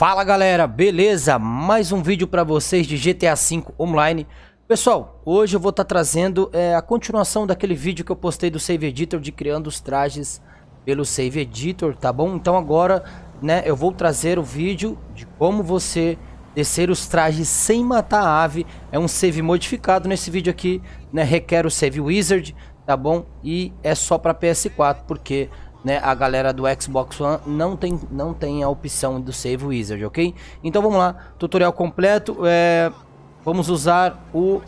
Fala galera, beleza? Mais um vídeo para vocês de GTA V Online. Pessoal, hoje eu vou estar tá trazendo é, a continuação daquele vídeo que eu postei do Save Editor de criando os trajes pelo Save Editor, tá bom? Então agora, né, eu vou trazer o vídeo de como você descer os trajes sem matar a ave. É um save modificado nesse vídeo aqui, né? Requer o Save Wizard, tá bom? E é só para PS4, porque né, a galera do Xbox One não tem, não tem a opção do Save Wizard, ok? Então vamos lá, tutorial completo, é, vamos usar o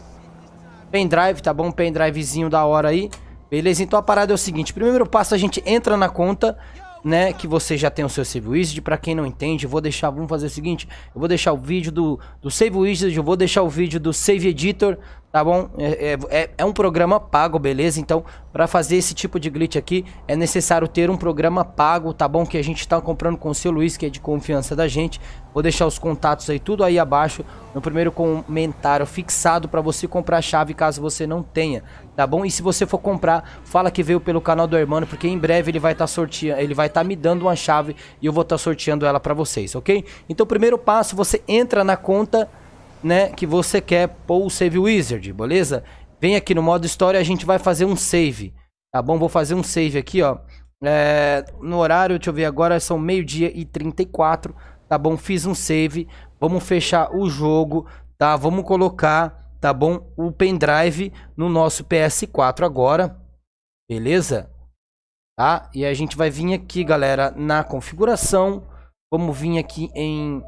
pendrive, tá bom? pendrivezinho da hora aí, beleza? Então a parada é o seguinte, primeiro passo a gente entra na conta, né, que você já tem o seu Save Wizard. Para quem não entende, vou deixar, vamos fazer o seguinte, eu vou deixar o vídeo do, do Save Wizard, eu vou deixar o vídeo do Save Editor, tá bom? É, é, é, é um programa pago, beleza? Então, para fazer esse tipo de glitch aqui, é necessário ter um programa pago, tá bom? Que a gente tá comprando com o seu Luiz, que é de confiança da gente. Vou deixar os contatos aí, tudo aí abaixo, no primeiro comentário fixado para você comprar a chave, caso você não tenha tá bom? E se você for comprar, fala que veio pelo canal do Hermano, porque em breve ele vai estar tá sorteando, ele vai estar tá me dando uma chave e eu vou estar tá sorteando ela para vocês, ok? Então, primeiro passo, você entra na conta, né, que você quer Paul Save Wizard, beleza? Vem aqui no modo história, a gente vai fazer um save, tá bom? Vou fazer um save aqui, ó. É, no horário, deixa eu ver agora, são meio-dia e 34, tá bom? Fiz um save, vamos fechar o jogo, tá? Vamos colocar tá bom? O pendrive no nosso PS4 agora, beleza? Tá? E a gente vai vir aqui, galera, na configuração. Vamos vir aqui em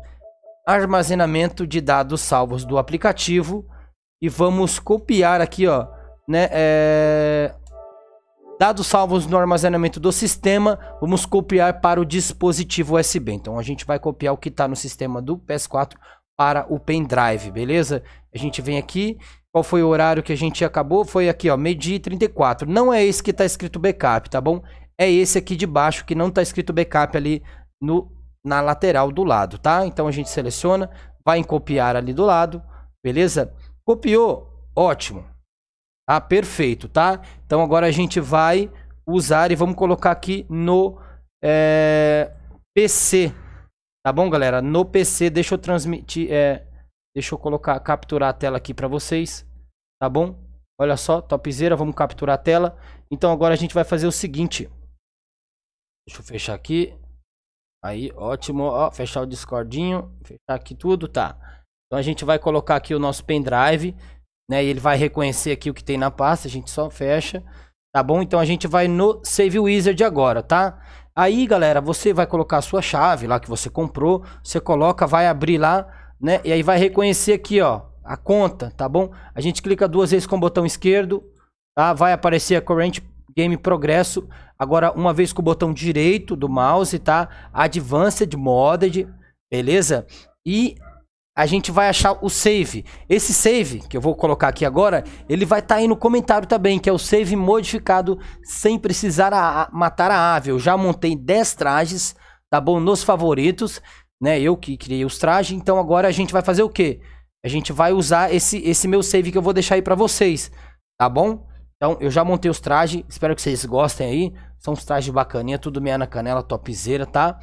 armazenamento de dados salvos do aplicativo. E vamos copiar aqui, ó, né, é... Dados salvos no armazenamento do sistema, vamos copiar para o dispositivo USB. Então a gente vai copiar o que está no sistema do PS4 para o pendrive, beleza? A gente vem aqui, qual foi o horário que a gente acabou? Foi aqui, ó, meio-dia 34. Não é esse que está escrito backup, tá bom? É esse aqui de baixo que não está escrito backup ali no, na lateral do lado, tá? Então a gente seleciona, vai em copiar ali do lado, beleza? Copiou, ótimo. Tá, perfeito, tá? Então agora a gente vai usar e vamos colocar aqui no é, eh, PC, Tá bom, galera? No PC, deixa eu transmitir. É, deixa eu colocar, capturar a tela aqui pra vocês. Tá bom? Olha só, topzera, vamos capturar a tela. Então agora a gente vai fazer o seguinte. Deixa eu fechar aqui. Aí, ótimo. Ó, fechar o Discordinho. Fechar aqui tudo, tá. Então a gente vai colocar aqui o nosso pendrive. Né, e ele vai reconhecer aqui o que tem na pasta. A gente só fecha. Tá bom? Então a gente vai no Save Wizard agora, tá? Aí, galera, você vai colocar a sua chave lá que você comprou, você coloca, vai abrir lá, né? E aí vai reconhecer aqui, ó, a conta, tá bom? A gente clica duas vezes com o botão esquerdo, tá? Vai aparecer a Current Game Progresso. Agora, uma vez com o botão direito do mouse, tá? Advanced, Modded, beleza? E a gente vai achar o save. Esse save, que eu vou colocar aqui agora, ele vai estar tá aí no comentário também, que é o save modificado sem precisar a, a, matar a ave. Eu já montei 10 trajes, tá bom? Nos favoritos, né? Eu que criei os trajes, então agora a gente vai fazer o quê? A gente vai usar esse, esse meu save que eu vou deixar aí pra vocês, tá bom? Então, eu já montei os trajes, espero que vocês gostem aí. São os trajes bacaninha, tudo meia na canela, topzera, tá?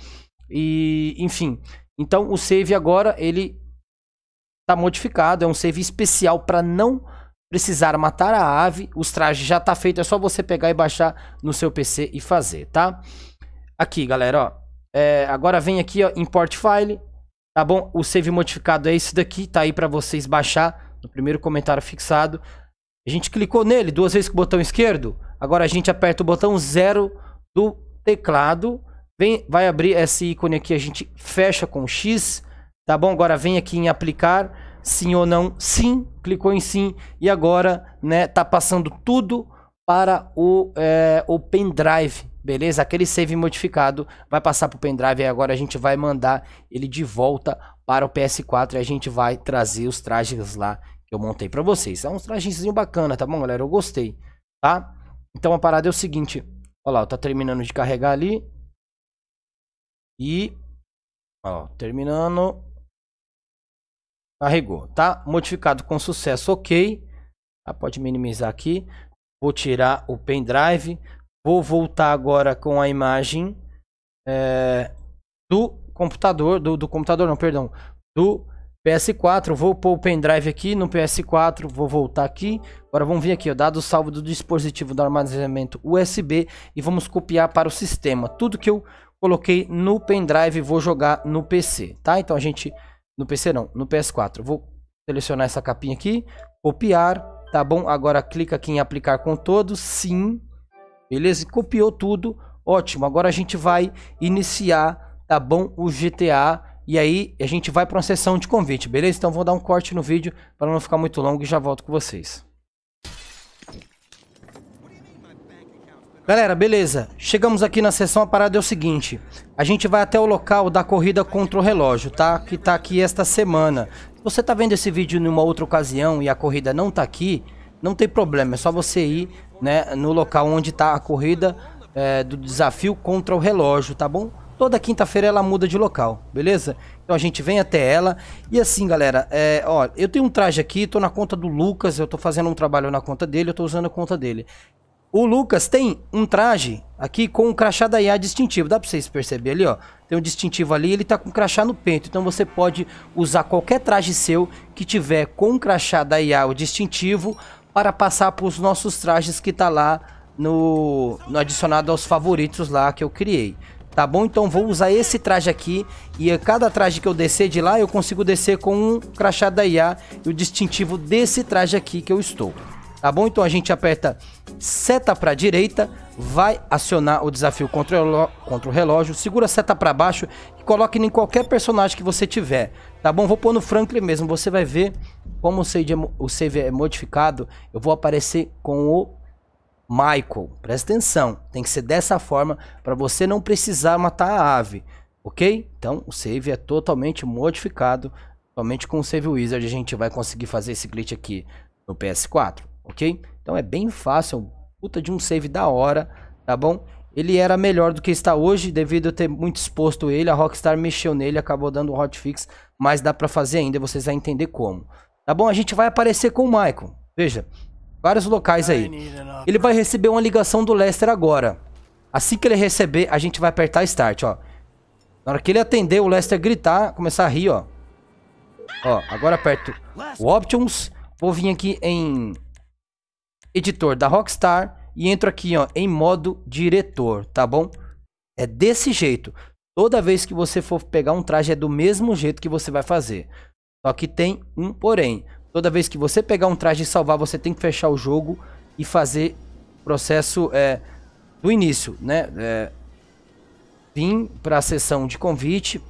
E, enfim... Então, o save agora, ele tá modificado, é um save especial para não precisar matar a ave. Os trajes já tá feito, é só você pegar e baixar no seu PC e fazer, tá? Aqui, galera, ó. É, agora vem aqui, ó, import file, tá bom? O save modificado é esse daqui, tá aí para vocês baixar no primeiro comentário fixado. A gente clicou nele duas vezes com o botão esquerdo, agora a gente aperta o botão zero do teclado, vem, vai abrir esse ícone aqui, a gente fecha com X, Tá bom? Agora vem aqui em aplicar, sim ou não, sim, clicou em sim e agora, né, tá passando tudo para o, é, o pendrive, beleza? Aquele save modificado vai passar para o pendrive e agora a gente vai mandar ele de volta para o PS4 e a gente vai trazer os trajes lá que eu montei para vocês. É uns um trajezinho bacana, tá bom, galera? Eu gostei, tá? Então a parada é o seguinte, olha lá, tá terminando de carregar ali e ó, terminando Carregou, tá? Modificado com sucesso, ok. Tá? Pode minimizar aqui. Vou tirar o pendrive. Vou voltar agora com a imagem é, do computador, do, do computador não, perdão, do PS4, vou pôr o pendrive aqui no PS4, vou voltar aqui. Agora vamos vir aqui, ó, dado salvo do dispositivo do armazenamento USB e vamos copiar para o sistema. Tudo que eu coloquei no pendrive vou jogar no PC, tá? Então a gente no PC não, no PS4. Vou selecionar essa capinha aqui, copiar, tá bom? Agora clica aqui em aplicar com todos, sim. Beleza? Copiou tudo, ótimo. Agora a gente vai iniciar, tá bom? O GTA e aí a gente vai para uma sessão de convite, beleza? Então vou dar um corte no vídeo para não ficar muito longo e já volto com vocês. Galera, beleza. Chegamos aqui na sessão, a parada é o seguinte. A gente vai até o local da corrida contra o relógio, tá? Que tá aqui esta semana. Se você tá vendo esse vídeo numa outra ocasião e a corrida não tá aqui, não tem problema. É só você ir né, no local onde tá a corrida é, do desafio contra o relógio, tá bom? Toda quinta-feira ela muda de local, beleza? Então a gente vem até ela. E assim, galera, é, ó, eu tenho um traje aqui, tô na conta do Lucas, eu tô fazendo um trabalho na conta dele, eu tô usando a conta dele. O Lucas tem um traje aqui com um crachá da IA distintivo. Dá pra vocês perceberem ali, ó. Tem um distintivo ali, ele tá com um crachá no peito. Então você pode usar qualquer traje seu que tiver com um crachá da IA o distintivo para passar para os nossos trajes que tá lá no, no adicionado aos favoritos lá que eu criei tá bom? Então vou usar esse traje aqui e a cada traje que eu descer de lá eu consigo descer com um crachá da IA e o distintivo desse traje aqui que eu estou tá bom? Então a gente aperta seta para direita, vai acionar o desafio contra o, contra o relógio, segura a seta para baixo e coloque em qualquer personagem que você tiver, tá bom? Vou pôr no Franklin mesmo, você vai ver como o save, é o save é modificado, eu vou aparecer com o Michael, presta atenção, tem que ser dessa forma para você não precisar matar a ave, ok? Então o save é totalmente modificado, somente com o Save Wizard a gente vai conseguir fazer esse glitch aqui no PS4 ok? Então é bem fácil, é puta de um save da hora, tá bom? Ele era melhor do que está hoje, devido a ter muito exposto ele, a Rockstar mexeu nele, acabou dando um hotfix, mas dá para fazer ainda, vocês vão entender como. Tá bom? A gente vai aparecer com o Michael, veja, vários locais aí. Ele vai receber uma ligação do Lester agora. Assim que ele receber, a gente vai apertar Start, ó. Na hora que ele atender, o Lester gritar, começar a rir, ó. Ó, agora aperto o Options, vou vir aqui em editor da Rockstar e entro aqui ó, em modo diretor, tá bom? É desse jeito. Toda vez que você for pegar um traje é do mesmo jeito que você vai fazer. Só que tem um porém. Toda vez que você pegar um traje e salvar, você tem que fechar o jogo e fazer o processo é, do início, né? É, para a sessão de convite,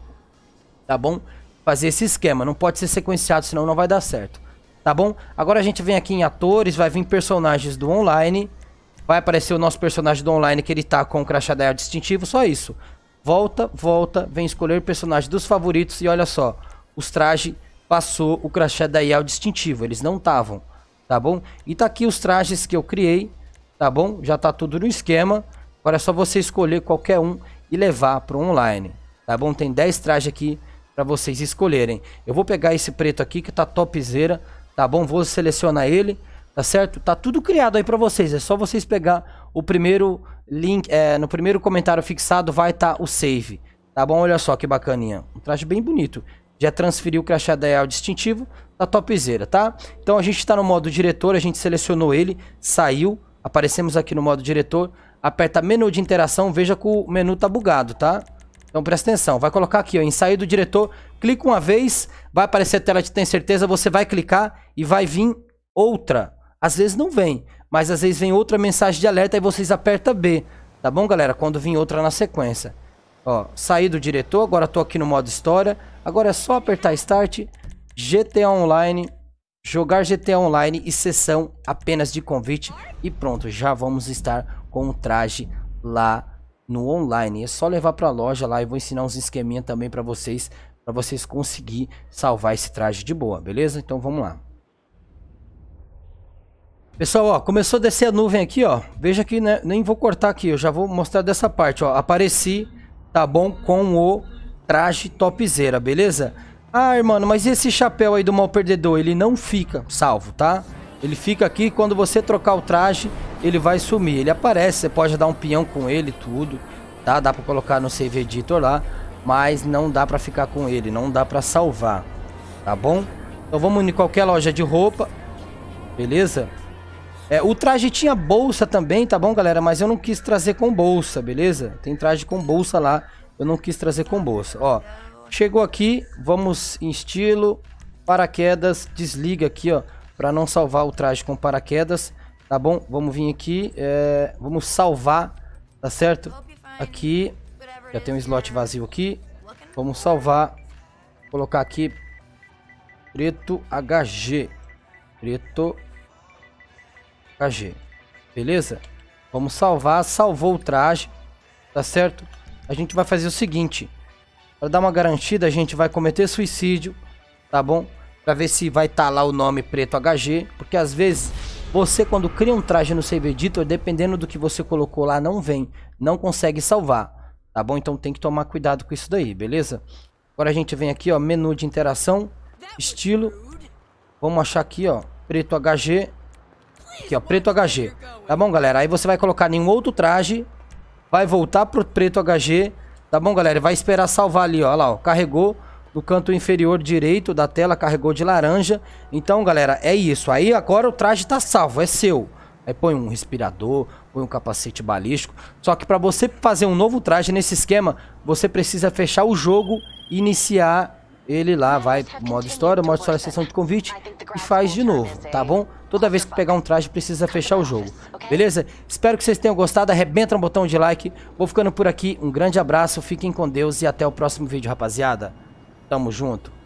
tá bom? Fazer esse esquema. Não pode ser sequenciado, senão não vai dar certo tá bom? Agora a gente vem aqui em atores, vai vir personagens do online. Vai aparecer o nosso personagem do online que ele tá com o crachá da distintivo, só isso. Volta, volta, vem escolher personagem dos favoritos e olha só, os trajes passou o crachá da IAL distintivo, eles não estavam, tá bom? E tá aqui os trajes que eu criei, tá bom? Já tá tudo no esquema, agora é só você escolher qualquer um e levar pro online, tá bom? Tem 10 trajes aqui para vocês escolherem. Eu vou pegar esse preto aqui que tá topzera, tá bom? Vou selecionar ele, tá certo? Tá tudo criado aí para vocês, é só vocês pegar o primeiro link, é, no primeiro comentário fixado vai estar tá o save, tá bom? Olha só que bacaninha, um traje bem bonito. Já transferiu o crachá da ao distintivo, tá topzera, tá? Então a gente tá no modo diretor, a gente selecionou ele, saiu, aparecemos aqui no modo diretor, aperta menu de interação, veja que o menu tá bugado, tá? Então presta atenção, vai colocar aqui, ó, ensaio do diretor, clica uma vez, vai aparecer a tela de tem certeza, você vai clicar e vai vir outra. Às vezes não vem, mas às vezes vem outra mensagem de alerta e vocês aperta B, tá bom galera? Quando vir outra na sequência. Ó, saí do diretor, agora tô aqui no modo história, agora é só apertar start, GTA Online, jogar GTA Online e sessão apenas de convite e pronto, já vamos estar com o traje lá no online. É só levar para a loja lá e vou ensinar uns esqueminha também para vocês, para vocês conseguir salvar esse traje de boa, beleza? Então vamos lá. Pessoal, ó, começou a descer a nuvem aqui, ó. Veja que né, nem vou cortar aqui, eu já vou mostrar dessa parte, ó. Apareci, tá bom, com o traje topzera, beleza? Ah, irmão mas esse chapéu aí do mal perdedor, ele não fica salvo, tá? Ele fica aqui quando você trocar o traje, ele vai sumir. Ele aparece, você pode dar um peão com ele, tudo, tá? Dá para colocar no save editor lá, mas não dá para ficar com ele, não dá para salvar, tá bom? Então vamos em qualquer loja de roupa, beleza? É, o traje tinha bolsa também, tá bom, galera? Mas eu não quis trazer com bolsa, beleza? Tem traje com bolsa lá, eu não quis trazer com bolsa, ó. Chegou aqui, vamos em estilo, paraquedas, desliga aqui, ó, para não salvar o traje com paraquedas. Tá bom? Vamos vir aqui. É, vamos salvar. Tá certo? Aqui. Já tem um slot vazio aqui. Vamos salvar. Colocar aqui. Preto HG. Preto HG. Beleza? Vamos salvar. Salvou o traje. Tá certo? A gente vai fazer o seguinte. Para dar uma garantida, a gente vai cometer suicídio. Tá bom? Para ver se vai estar tá lá o nome preto HG. Porque às vezes você quando cria um traje no Save Editor, dependendo do que você colocou lá, não vem, não consegue salvar, tá bom? Então tem que tomar cuidado com isso daí, beleza? Agora a gente vem aqui, ó, menu de interação, estilo, vamos achar aqui, ó, preto HG, aqui, ó, preto HG, tá bom, galera? Aí você vai colocar nenhum outro traje, vai voltar pro preto HG, tá bom, galera? Vai esperar salvar ali, ó, lá, ó, carregou do canto inferior direito da tela carregou de laranja. Então, galera, é isso. Aí agora o traje tá salvo, é seu. Aí põe um respirador, põe um capacete balístico. Só que para você fazer um novo traje nesse esquema, você precisa fechar o jogo e iniciar ele lá. Vai modo história, modo história, sessão de convite e faz de novo, tá eh? bom? Toda vez que pegar um traje, precisa fechar o jogo, beleza? Espero que vocês tenham gostado. Arrebenta o botão de like. Vou ficando por aqui. Um grande abraço, fiquem com Deus e até o próximo vídeo, rapaziada. Tamo junto.